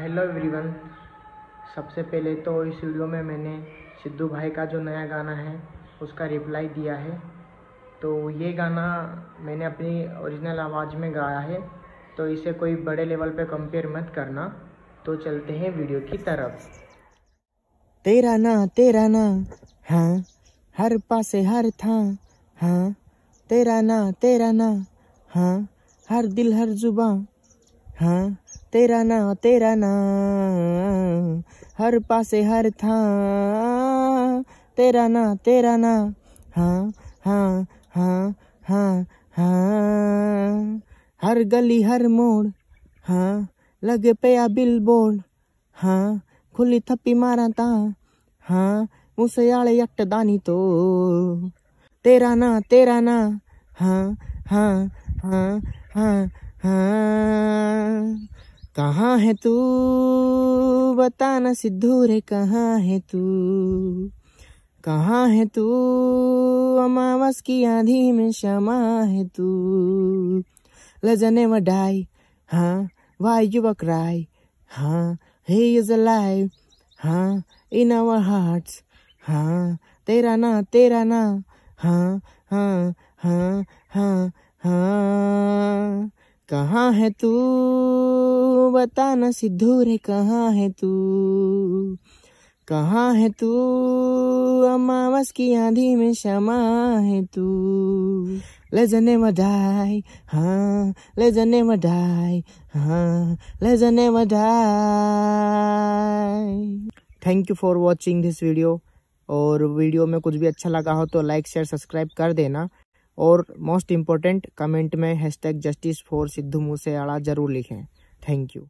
Hello everyone सबसे पहले तो इस वीडियो में मैंने सिद्धू भाई का जो नया गाना है उसका रिप्लाई दिया है तो ये गाना मैंने अपनी ओरिजिनल आवाज़ में गाया है तो इसे कोई बड़े लेवल पे कंपेयर मत करना तो चलते हैं वीडियो की तरफ तेरा ना तेरा ना हाँ हर पासे हर था हाँ तेरा ना तेरा ना हाँ हर दिल हर जुबा हाँ तेरा ना तेरा ना हर पासे हर था तेरा ना तेरा ना हाँ हाँ हाँ हाँ हाँ हर गली हर मोड़ हाँ लगे पे बिल बोर्ड हाँ खुली थप्पी मारा ता हाँ मुसे आले अट दानी तो तेरा ना तेरा ना हाँ हाँ हाँ हाँ हाँ कहाँ है तू बताना सिद्धू रे कहाँ है तू कहाँ है तू अमावस की आंधी में क्षमा है तू लजने व डाई हाँ वाय युवक राय हाँ हे इज alive हाँ इन अवर हार्ट हाँ तेरा ना तेरा ना हाँ हाँ हाँ हाँ हाँ कहाँ है तू बताना सिद्धू रे कहाँ है तू कहाँ है तू अमावस की आंधी में क्षमा है तू ले जने मधाई हाँ ले जने मधाई हाँ ले जने मधाई thank you for watching this video और वीडियो में कुछ भी अच्छा लगा हो तो लाइक शेयर सब्सक्राइब कर देना और मोस्ट इम्पोर्टेंट कमेंट में tag justice for Sidhu Moosewala जरूर लिखें Thank you.